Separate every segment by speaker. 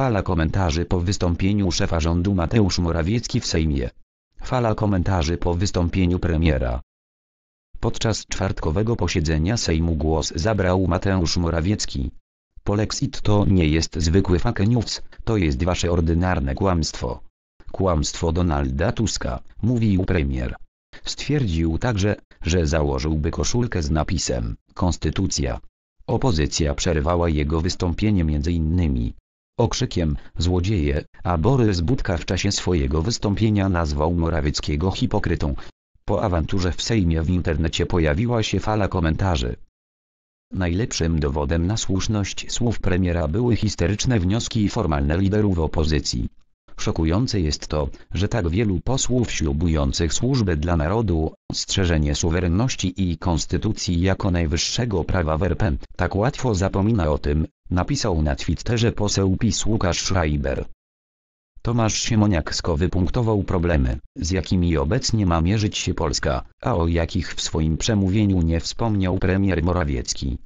Speaker 1: Fala komentarzy po wystąpieniu szefa rządu Mateusz Morawiecki w Sejmie. Fala komentarzy po wystąpieniu premiera. Podczas czwartkowego posiedzenia Sejmu głos zabrał Mateusz Morawiecki. Polexit to nie jest zwykły fake news, to jest wasze ordynarne kłamstwo. Kłamstwo Donalda Tuska, mówił premier. Stwierdził także, że założyłby koszulkę z napisem Konstytucja. Opozycja przerwała jego wystąpienie między innymi okrzykiem złodzieje, a Borys Budka w czasie swojego wystąpienia nazwał Morawieckiego hipokrytą. Po awanturze w Sejmie w internecie pojawiła się fala komentarzy. Najlepszym dowodem na słuszność słów premiera były histeryczne wnioski formalne liderów opozycji. Szokujące jest to, że tak wielu posłów ślubujących służbę dla narodu, strzeżenie suwerenności i konstytucji jako najwyższego prawa w RP, tak łatwo zapomina o tym, Napisał na Twitterze poseł PiS Łukasz Schreiber. Tomasz Siemoniaksko wypunktował problemy, z jakimi obecnie ma mierzyć się Polska, a o jakich w swoim przemówieniu nie wspomniał premier Morawiecki.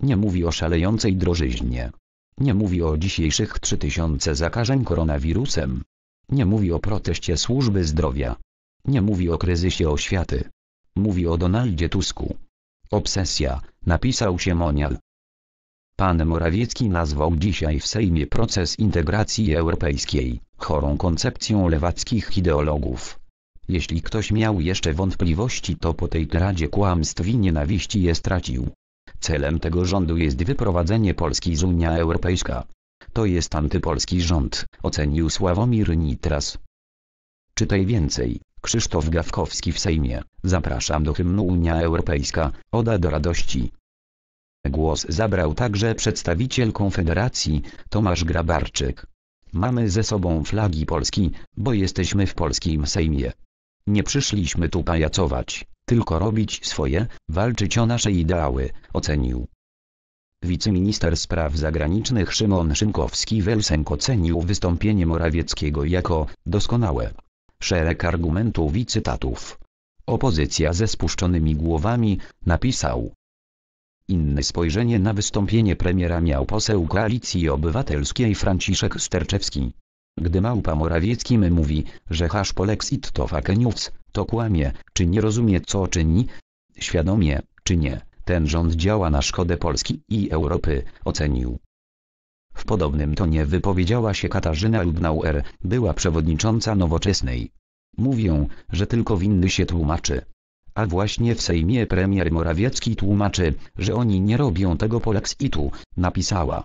Speaker 1: Nie mówi o szalejącej drożyźnie. Nie mówi o dzisiejszych 3000 zakażeń koronawirusem. Nie mówi o proteście służby zdrowia. Nie mówi o kryzysie oświaty. Mówi o Donaldzie Tusku. Obsesja, napisał Siemonial. Pan Morawiecki nazwał dzisiaj w Sejmie proces integracji europejskiej chorą koncepcją lewackich ideologów. Jeśli ktoś miał jeszcze wątpliwości to po tej radzie kłamstw i nienawiści je stracił. Celem tego rządu jest wyprowadzenie Polski z Unii Europejska. To jest antypolski rząd, ocenił Sławomir Nitras. Czytaj więcej, Krzysztof Gawkowski w Sejmie, zapraszam do hymnu Unia Europejska, Oda do radości. Głos zabrał także przedstawiciel Konfederacji, Tomasz Grabarczyk. Mamy ze sobą flagi Polski, bo jesteśmy w polskim Sejmie. Nie przyszliśmy tu pajacować, tylko robić swoje, walczyć o nasze ideały, ocenił. Wiceminister spraw zagranicznych Szymon Szynkowski-Welsenk ocenił wystąpienie Morawieckiego jako doskonałe. Szereg argumentów i cytatów. Opozycja ze spuszczonymi głowami, napisał. Inne spojrzenie na wystąpienie premiera miał poseł Koalicji Obywatelskiej Franciszek Sterczewski. Gdy Małpa morawiecki mówi, że hasz polexit to fake news, to kłamie, czy nie rozumie co czyni? Świadomie, czy nie, ten rząd działa na szkodę Polski i Europy, ocenił. W podobnym tonie wypowiedziała się Katarzyna Lubnauer, była przewodnicząca Nowoczesnej. Mówią, że tylko winny się tłumaczy. A właśnie w Sejmie premier Morawiecki tłumaczy, że oni nie robią tego Polaks napisała.